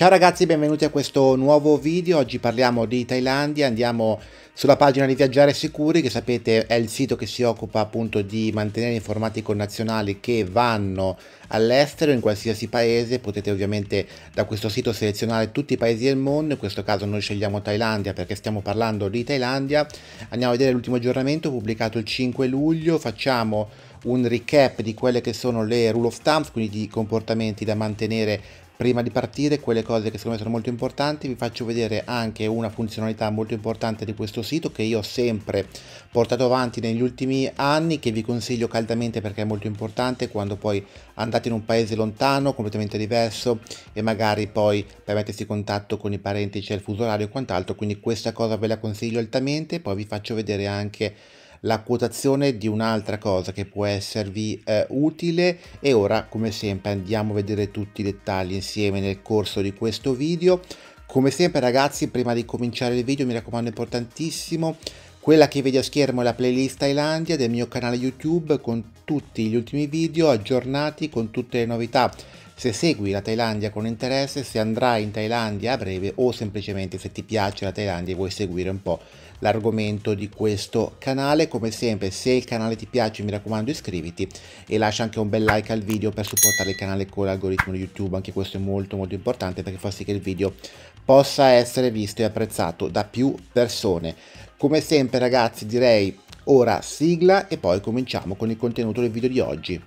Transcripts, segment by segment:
Ciao ragazzi, benvenuti a questo nuovo video. Oggi parliamo di Thailandia, andiamo sulla pagina di Viaggiare Sicuri, che sapete è il sito che si occupa appunto di mantenere informati i connazionali che vanno all'estero in qualsiasi paese. Potete ovviamente da questo sito selezionare tutti i paesi del mondo, in questo caso noi scegliamo Thailandia perché stiamo parlando di Thailandia. Andiamo a vedere l'ultimo aggiornamento pubblicato il 5 luglio, facciamo un recap di quelle che sono le rule of thumb, quindi di comportamenti da mantenere prima di partire quelle cose che secondo me sono molto importanti vi faccio vedere anche una funzionalità molto importante di questo sito che io ho sempre portato avanti negli ultimi anni che vi consiglio caldamente perché è molto importante quando poi andate in un paese lontano completamente diverso e magari poi per mettersi in contatto con i parenti c'è il fuso orario e quant'altro quindi questa cosa ve la consiglio altamente poi vi faccio vedere anche la quotazione di un'altra cosa che può esservi eh, utile e ora come sempre andiamo a vedere tutti i dettagli insieme nel corso di questo video come sempre ragazzi prima di cominciare il video mi raccomando importantissimo quella che vedi a schermo è la playlist Thailandia del mio canale YouTube con tutti gli ultimi video aggiornati con tutte le novità se segui la Thailandia con interesse, se andrai in Thailandia a breve o semplicemente se ti piace la Thailandia e vuoi seguire un po' l'argomento di questo canale. Come sempre se il canale ti piace mi raccomando iscriviti e lascia anche un bel like al video per supportare il canale con l'algoritmo di YouTube, anche questo è molto molto importante perché fa sì che il video possa essere visto e apprezzato da più persone. Come sempre ragazzi direi ora sigla e poi cominciamo con il contenuto del video di oggi.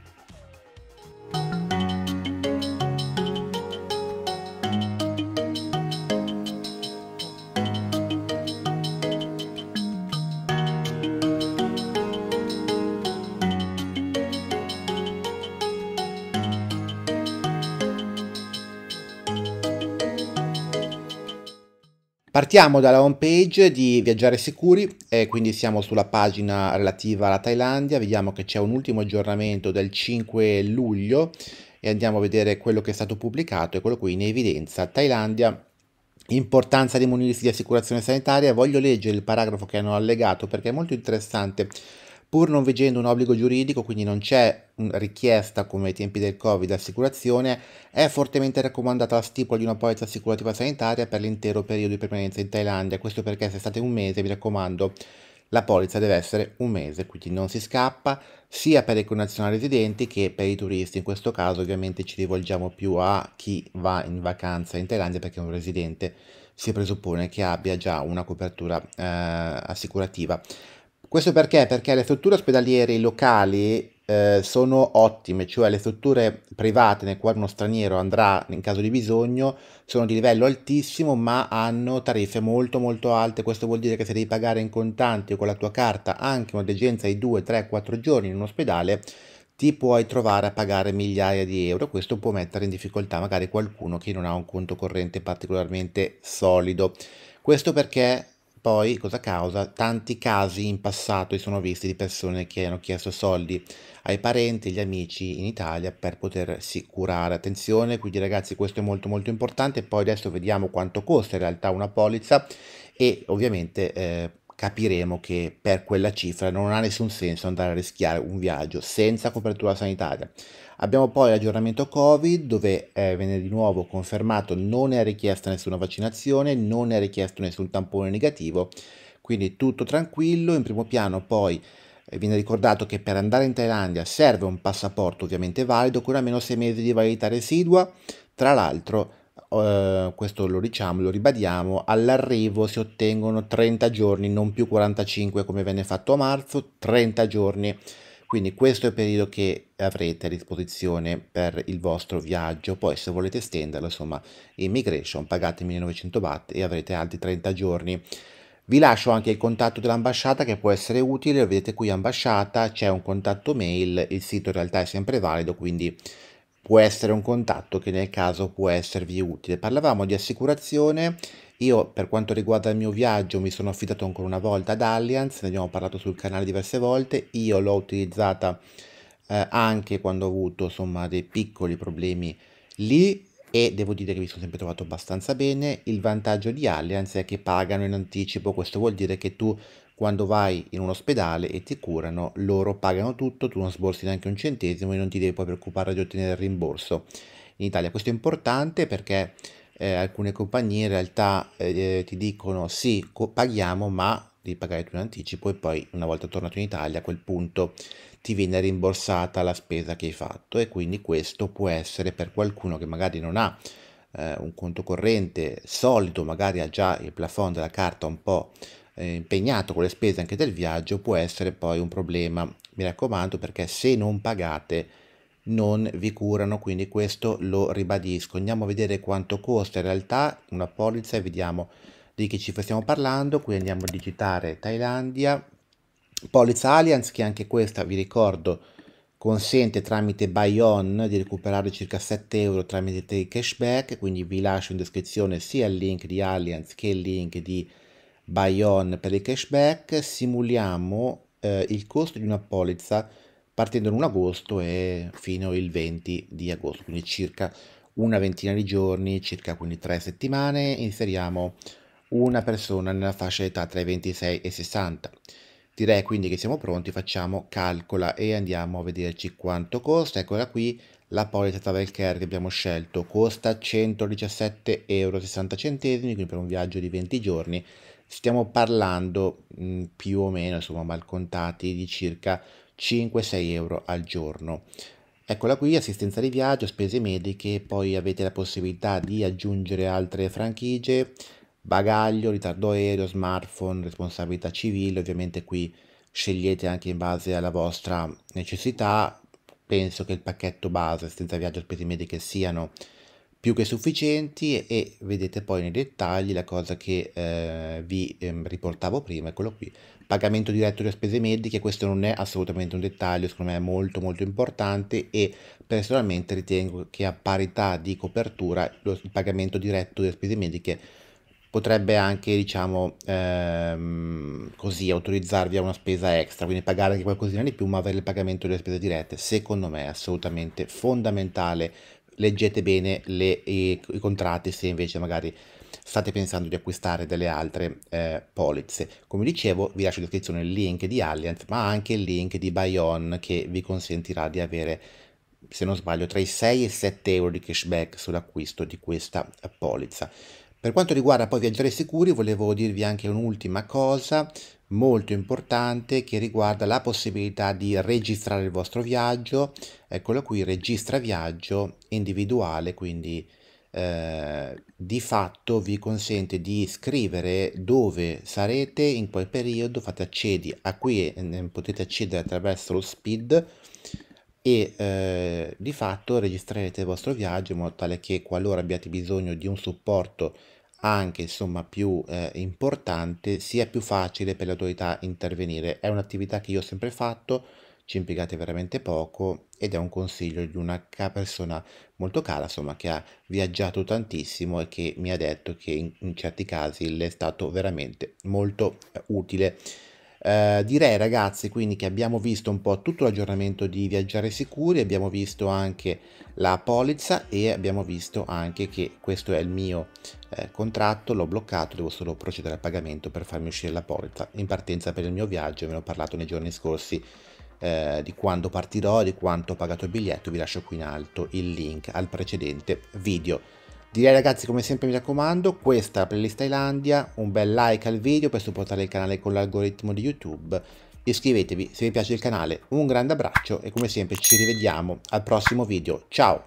Partiamo dalla home page di Viaggiare Sicuri, eh, quindi siamo sulla pagina relativa alla Thailandia, vediamo che c'è un ultimo aggiornamento del 5 luglio e andiamo a vedere quello che è stato pubblicato, e quello qui in evidenza, Thailandia Importanza dei munirsi di assicurazione sanitaria, voglio leggere il paragrafo che hanno allegato perché è molto interessante pur non vigendo un obbligo giuridico, quindi non c'è richiesta come ai tempi del Covid assicurazione, è fortemente raccomandata la stipula di una polizza assicurativa sanitaria per l'intero periodo di permanenza in Thailandia. Questo perché se state un mese, vi raccomando, la polizza deve essere un mese, quindi non si scappa sia per i connazionali residenti che per i turisti. In questo caso ovviamente ci rivolgiamo più a chi va in vacanza in Thailandia perché è un residente si presuppone che abbia già una copertura eh, assicurativa. Questo perché? Perché le strutture ospedaliere locali eh, sono ottime, cioè le strutture private nel quale uno straniero andrà in caso di bisogno sono di livello altissimo ma hanno tariffe molto molto alte, questo vuol dire che se devi pagare in contanti o con la tua carta anche una degenza di 2, 3, 4 giorni in un ospedale ti puoi trovare a pagare migliaia di euro, questo può mettere in difficoltà magari qualcuno che non ha un conto corrente particolarmente solido. Questo perché poi cosa causa? Tanti casi in passato si sono visti di persone che hanno chiesto soldi ai parenti, agli amici in Italia per potersi curare. Attenzione, quindi ragazzi questo è molto molto importante, poi adesso vediamo quanto costa in realtà una polizza e ovviamente eh, capiremo che per quella cifra non ha nessun senso andare a rischiare un viaggio senza copertura sanitaria. Abbiamo poi l'aggiornamento Covid dove eh, viene di nuovo confermato non è richiesta nessuna vaccinazione, non è richiesto nessun tampone negativo, quindi tutto tranquillo. In primo piano poi eh, viene ricordato che per andare in Thailandia serve un passaporto ovviamente valido con almeno 6 mesi di validità residua. Tra l'altro eh, questo lo diciamo, lo ribadiamo, all'arrivo si ottengono 30 giorni, non più 45 come venne fatto a marzo, 30 giorni. Quindi questo è il periodo che avrete a disposizione per il vostro viaggio. Poi se volete estenderlo, insomma, immigration, pagate 1900 baht e avrete altri 30 giorni. Vi lascio anche il contatto dell'ambasciata che può essere utile, lo vedete qui ambasciata, c'è un contatto mail, il sito in realtà è sempre valido, quindi può essere un contatto che nel caso può esservi utile. Parlavamo di assicurazione, io per quanto riguarda il mio viaggio mi sono affidato ancora una volta ad Allianz, ne abbiamo parlato sul canale diverse volte, io l'ho utilizzata eh, anche quando ho avuto insomma dei piccoli problemi lì e devo dire che mi sono sempre trovato abbastanza bene. Il vantaggio di Allianz è che pagano in anticipo, questo vuol dire che tu quando vai in un ospedale e ti curano, loro pagano tutto, tu non sborsi neanche un centesimo e non ti devi poi preoccupare di ottenere il rimborso in Italia. Questo è importante perché eh, alcune compagnie in realtà eh, eh ti dicono sì, paghiamo, ma devi pagare tu in anticipo e poi una volta tornato in Italia a quel punto ti viene rimborsata la spesa che hai fatto e quindi questo può essere per qualcuno che magari non ha eh, un conto corrente solido, magari ha già il plafond della carta un po' eh, impegnato con le spese anche del viaggio può essere poi un problema. Mi raccomando perché se non pagate non vi curano, quindi questo lo ribadisco. Andiamo a vedere quanto costa in realtà una polizza e vediamo di che cifra stiamo parlando. Qui andiamo a digitare Thailandia, polizza Allianz che anche questa vi ricordo consente tramite Buy-on di recuperare circa 7 euro tramite cashback, quindi vi lascio in descrizione sia il link di Allianz che il link di buy on per il cashback simuliamo eh, il costo di una polizza partendo da 1 agosto e fino al 20 di agosto, quindi circa una ventina di giorni, circa quindi tre settimane, inseriamo una persona nella fascia d'età tra i 26 e i 60. Direi quindi che siamo pronti, facciamo calcola e andiamo a vederci quanto costa, eccola qui la polizza Travel Care che abbiamo scelto costa 117,60 euro, quindi per un viaggio di 20 giorni stiamo parlando mh, mm, più o meno, insomma, mal contati, di circa 5-6 euro al giorno. Eccola qui, assistenza di viaggio, spese mediche, poi avete la possibilità di aggiungere altre franchigie, bagaglio, ritardo aereo, smartphone, responsabilità civile, ovviamente qui scegliete anche in base alla vostra necessità, penso che il pacchetto base senza viaggio e spese mediche siano più che sufficienti e vedete poi nei dettagli la cosa che eh, vi ehm, riportavo prima, è quello qui, pagamento diretto delle spese mediche, questo non è assolutamente un dettaglio, secondo me è molto molto importante e personalmente ritengo che a parità di copertura lo, il pagamento diretto delle spese mediche potrebbe anche diciamo ehm, così autorizzarvi a una spesa extra, quindi pagare anche qualcosina di più ma avere il pagamento delle spese dirette, secondo me è assolutamente fondamentale, leggete bene le, i, i, contratti se invece magari state pensando di acquistare delle altre eh, polizze. Come dicevo vi lascio in descrizione il link di Allianz ma anche il link di Bayon che vi consentirà di avere se non sbaglio tra i 6 e i 7 euro di cashback sull'acquisto di questa polizza per quanto riguarda poi viaggiare sicuri, volevo dirvi anche un'ultima cosa molto importante che riguarda la possibilità di registrare il vostro viaggio. Eccolo qui, registra viaggio individuale, quindi eh, di fatto vi consente di scrivere dove sarete in quel periodo, fate accedi a qui, eh, potete accedere attraverso lo SPID e eh, di fatto registrerete il vostro viaggio in modo tale che qualora abbiate bisogno di un supporto anche insomma più eh, importante sia più facile per le autorità intervenire è un'attività che io ho sempre fatto ci impiegate veramente poco ed è un consiglio di una persona molto cara insomma che ha viaggiato tantissimo e che mi ha detto che in, in certi casi le è stato veramente molto eh, utile eh, direi ragazzi quindi che abbiamo visto un po' tutto l'aggiornamento di Viaggiare Sicuri, abbiamo visto anche la polizza e abbiamo visto anche che questo è il mio eh, contratto, l'ho bloccato, devo solo procedere al pagamento per farmi uscire la polizza in partenza per il mio viaggio, ve ne ho parlato nei giorni scorsi eh, di quando partirò, di quanto ho pagato il biglietto, vi lascio qui in alto il link al precedente video. Direi ragazzi come sempre mi raccomando, questa è la playlist Thailandia, un bel like al video per supportare il canale con l'algoritmo di YouTube, iscrivetevi se vi piace il canale, un grande abbraccio e come sempre ci rivediamo al prossimo video, ciao!